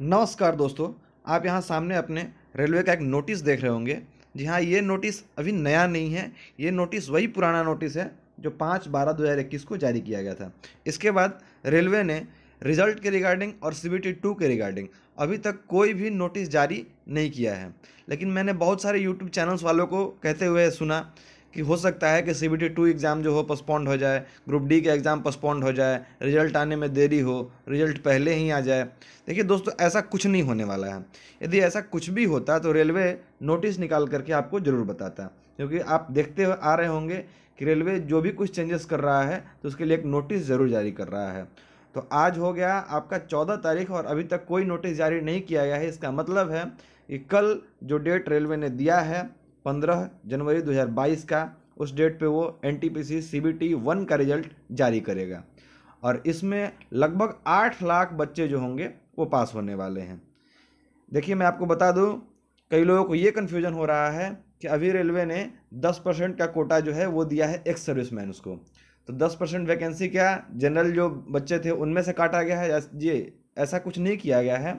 नमस्कार दोस्तों आप यहाँ सामने अपने रेलवे का एक नोटिस देख रहे होंगे जी हाँ ये नोटिस अभी नया नहीं है ये नोटिस वही पुराना नोटिस है जो पाँच बारह दो हज़ार इक्कीस को जारी किया गया था इसके बाद रेलवे ने रिजल्ट के रिगार्डिंग और सी बी टी टू के रिगार्डिंग अभी तक कोई भी नोटिस जारी नहीं किया है लेकिन मैंने बहुत सारे यूट्यूब चैनल्स वालों को कहते हुए सुना कि हो सकता है कि C B T two exam जो हो पोस्टपोन्ड हो जाए ग्रुप डी का एग्ज़ाम पोस्टपोन्ड हो जाए रिजल्ट आने में देरी हो रिजल्ट पहले ही आ जाए देखिए दोस्तों ऐसा कुछ नहीं होने वाला है यदि ऐसा कुछ भी होता तो रेलवे नोटिस निकाल करके आपको ज़रूर बताता क्योंकि आप देखते आ रहे होंगे कि रेलवे जो भी कुछ चेंजेस कर रहा है तो उसके लिए एक नोटिस ज़रूर जारी कर रहा है तो आज हो गया आपका चौदह तारीख और अभी तक कोई नोटिस जारी नहीं किया गया है इसका मतलब है कि कल जो डेट रेलवे ने दिया है पंद्रह जनवरी 2022 का उस डेट पे वो N T P C C B T one का रिजल्ट जारी करेगा और इसमें लगभग आठ लाख बच्चे जो होंगे वो पास होने वाले हैं देखिए मैं आपको बता दूं कई लोगों को ये कन्फ्यूजन हो रहा है कि अभी रेलवे ने दस परसेंट का कोटा जो है वो दिया है एक्स सर्विस मैन उसको तो दस परसेंट वैकेंसी क्या जनरल जो बच्चे थे उनमें से काटा गया है ये ऐसा कुछ नहीं किया गया है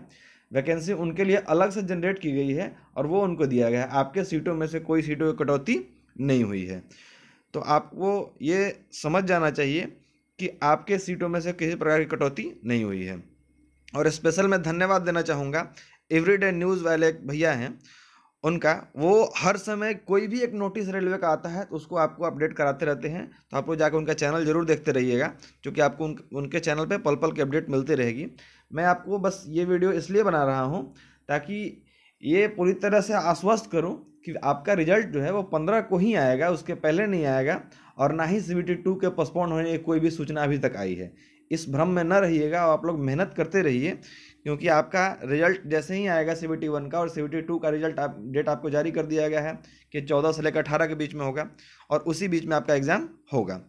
वैकेंसी उनके लिए अलग से जनरेट की गई है और वो उनको दिया गया है आपके सीटों में से कोई सीटों की कटौती नहीं हुई है तो आपको ये समझ जाना चाहिए कि आपके सीटों में से किसी प्रकार की कटौती नहीं हुई है और स्पेशल मैं धन्यवाद देना चाहूँगा एवरीडे न्यूज़ वाले भैया हैं उनका वो हर समय कोई भी एक नोटिस रेलवे का आता है तो उसको आपको अपडेट कराते रहते हैं तो आप लोग जाकर उनका चैनल जरूर देखते रहिएगा क्योंकि आपको उन, उनके चैनल पे पल पल की अपडेट मिलती रहेगी मैं आपको बस ये वीडियो इसलिए बना रहा हूँ ताकि ये पूरी तरह से आश्वस्त करूँ कि आपका रिजल्ट जो है वो पंद्रह को ही आएगा उसके पहले नहीं आएगा और ना ही सी के पोस्टपोन होने की कोई भी सूचना अभी तक आई है इस भ्रम में न रहिएगा और आप लोग मेहनत करते रहिए क्योंकि आपका रिजल्ट जैसे ही आएगा सी बी वन का और सी बी टू का रिजल्ट आप डेट आपको जारी कर दिया गया है कि चौदह से लेकर अठारह के बीच में होगा और उसी बीच में आपका एग्ज़ाम होगा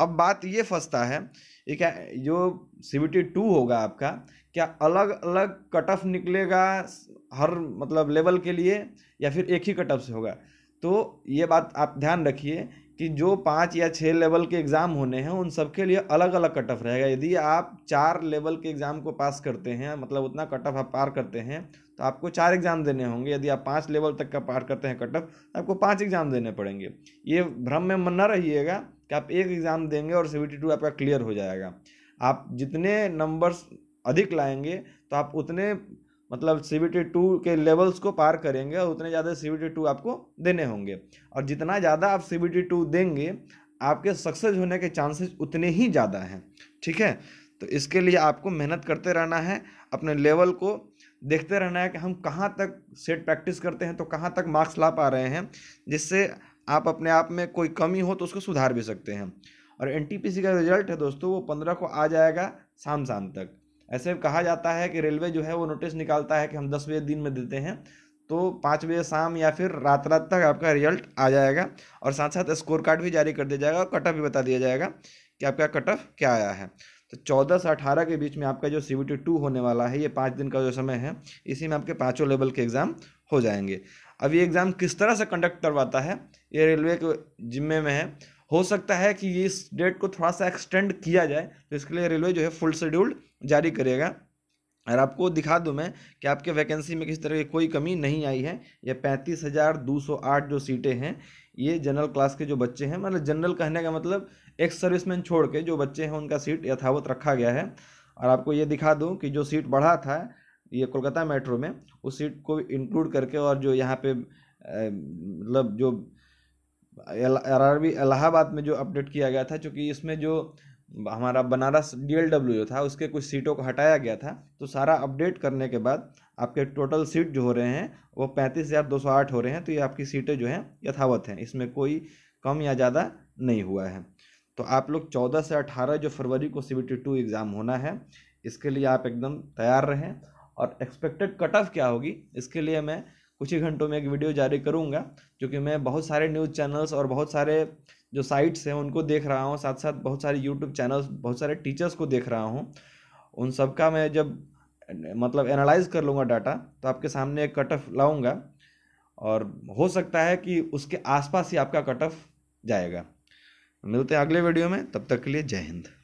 अब बात ये फंसता है एक क्या जो सी बी टू होगा आपका क्या अलग अलग कट ऑफ निकलेगा हर मतलब लेवल के लिए या फिर एक ही कट ऑफ से होगा तो ये बात आप ध्यान रखिए कि जो पाँच या छः लेवल के एग्ज़ाम होने हैं उन सबके लिए अलग अलग कट ऑफ रहेगा यदि आप चार लेवल के एग्ज़ाम को पास करते हैं मतलब उतना कट ऑफ आप पार करते हैं तो आपको चार एग्ज़ाम देने होंगे यदि आप पाँच लेवल तक का पार करते हैं कट ऑफ तो आपको पाँच एग्ज़ाम देने पड़ेंगे ये भ्रम में मन न रहिएगा कि आप एक एग्ज़ाम देंगे और सेवेंटी टू आपका क्लियर हो जाएगा आप जितने नंबर्स अधिक लाएंगे तो आप उतने मतलब सी बी टी टू के लेवल्स को पार करेंगे और उतने ज़्यादा सी बी टी टू आपको देने होंगे और जितना ज़्यादा आप सी बी टी टू देंगे आपके सक्सेस होने के चांसेस उतने ही ज़्यादा हैं ठीक है तो इसके लिए आपको मेहनत करते रहना है अपने लेवल को देखते रहना है कि हम कहाँ तक सेट प्रैक्टिस करते हैं तो कहाँ तक मार्क्स ला पा रहे हैं जिससे आप अपने आप में कोई कमी हो तो उसको सुधार भी सकते हैं और एन का रिजल्ट है दोस्तों वो पंद्रह को आ जाएगा शाम शाम तक ऐसे कहा जाता है कि रेलवे जो है वो नोटिस निकालता है कि हम दस बजे दिन में देते हैं तो पाँच बजे शाम या फिर रात रात तक आपका रिजल्ट आ जाएगा और साथ साथ स्कोर कार्ड भी जारी कर दिया जाएगा और कटअप भी बता दिया जाएगा कि आपका कटअप क्या आया है तो चौदह से अठारह के बीच में आपका जो सी बी टी टू होने वाला है ये पाँच दिन का जो समय है इसी में आपके पाँचों लेवल के एग्ज़ाम हो जाएंगे अब ये एग्ज़ाम किस तरह से कंडक्ट करवाता है ये रेलवे के जिम्मे में है हो सकता है कि इस डेट को थोड़ा सा एक्सटेंड किया जाए तो इसके लिए रेलवे जो है फुल शेड्यूल्ड जारी करेगा और आपको दिखा दूं मैं कि आपके वैकेंसी में किसी तरह की कोई कमी नहीं आई है यह पैंतीस हज़ार दो सौ आठ जो सीटें हैं ये जनरल क्लास के जो बच्चे हैं मतलब जनरल कहने का मतलब एक्स सर्विसमैन छोड़ के जो बच्चे हैं उनका सीट यथावत रखा गया है और आपको ये दिखा दूँ कि जो सीट बढ़ा था ये कोलकाता मेट्रो में उस सीट को इंक्लूड करके और जो यहाँ पे मतलब जो इलाहाबाद में जो अपडेट किया गया था चूँकि इसमें जो हमारा बनारस डी एल डब्ल्यू जो था उसके कुछ सीटों को हटाया गया था तो सारा अपडेट करने के बाद आपके टोटल सीट जो हो रहे हैं वो पैंतीस हज़ार दो सौ आठ हो रहे हैं तो ये आपकी सीटें जो हैं यथावत हैं इसमें कोई कम या ज़्यादा नहीं हुआ है तो आप लोग चौदह से अठारह जो फरवरी को सी टू एग्ज़ाम होना है इसके लिए आप एकदम तैयार रहें और एक्सपेक्टेड कट ऑफ क्या होगी इसके लिए मैं कुछ ही घंटों में एक वीडियो जारी करूँगा जो कि मैं बहुत सारे न्यूज़ चैनल्स और बहुत सारे जो साइट्स हैं उनको देख रहा हूँ साथ साथ बहुत सारे यूट्यूब चैनल्स बहुत सारे टीचर्स को देख रहा हूँ उन सब का मैं जब मतलब एनालाइज कर लूँगा डाटा तो आपके सामने एक कट ऑफ लाऊँगा और हो सकता है कि उसके आसपास ही आपका कट ऑफ जाएगा मिलते हैं अगले वीडियो में तब तक के लिए जय हिंद